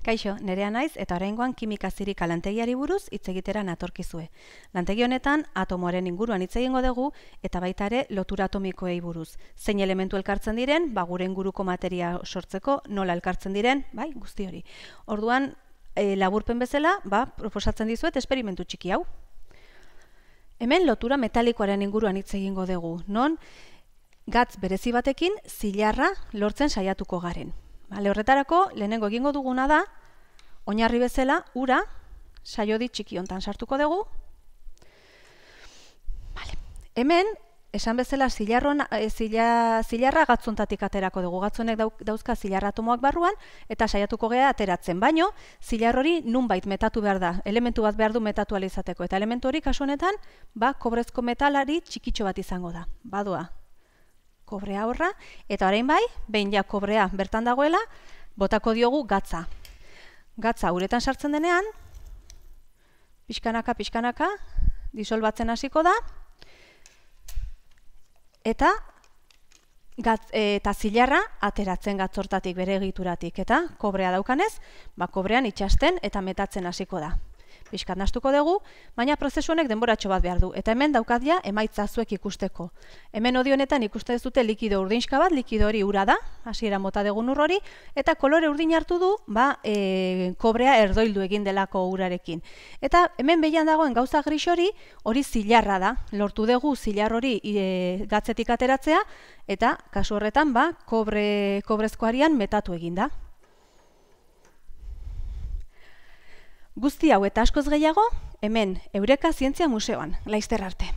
Kaixo, nerea naiz eta oraingoan kimika zirika lantegiari buruz hitz atorkizue. atorkizue. Lantegi honetan atomoaren inguruan hitz egingo dugu eta baita ere lotura atomikoei buruz. Zein elementu elkartzen diren, ba gure inguruko materia sortzeko nola elkartzen diren, bai, guzti hori. Orduan, e, laburpen bezala, ba, proposatzen dizuet esperimentu txiki hau. Hemen lotura metalikoaren inguruan hitz egingo dugu, non gatz berezi batekin zilarra lortzen saiatuko garen. Bale, horretarako, lehenengo egingo duguna da, Oinarri bezala, ura, saiodi txiki hontan sartuko dugu. Vale. Hemen, esan bezala, zilarron, e, eh, zila, zilarra gatzuntatik aterako dugu. Gatzunek dauzka zilarra barruan, eta saiatuko gea ateratzen. Baino, zilar hori nunbait metatu behar da. Elementu bat behar du metatu izateko Eta elementu hori, kasu honetan, ba, kobrezko metalari txikitxo bat izango da. Badoa, kobrea horra. Eta orain bai, behin ja kobrea bertan dagoela, botako diogu gatza gatza uretan sartzen denean, pixkanaka, pixkanaka, disolbatzen hasiko da, eta gat, e, eta zilarra ateratzen gatzortatik, bere egituratik, eta kobrea daukanez, ba, kobrean itxasten eta metatzen hasiko da pixkat nastuko dugu, baina prozesu honek denboratxo bat behar du, eta hemen daukat ja emaitza zuek ikusteko. Hemen odio honetan ikuste dute likido urdinska bat, likido hori ura da, hasiera mota degun urrori, eta kolore urdin hartu du, ba, e, kobrea erdoildu egin delako urarekin. Eta hemen behian dagoen gauza gris hori, hori zilarra da, lortu dugu zilar hori e, gatzetik ateratzea, eta kasu horretan, ba, kobre, kobrezkoarian metatu egin da. Guzti hau eta askoz gehiago, hemen Eureka Zientzia Museoan, laizter arte.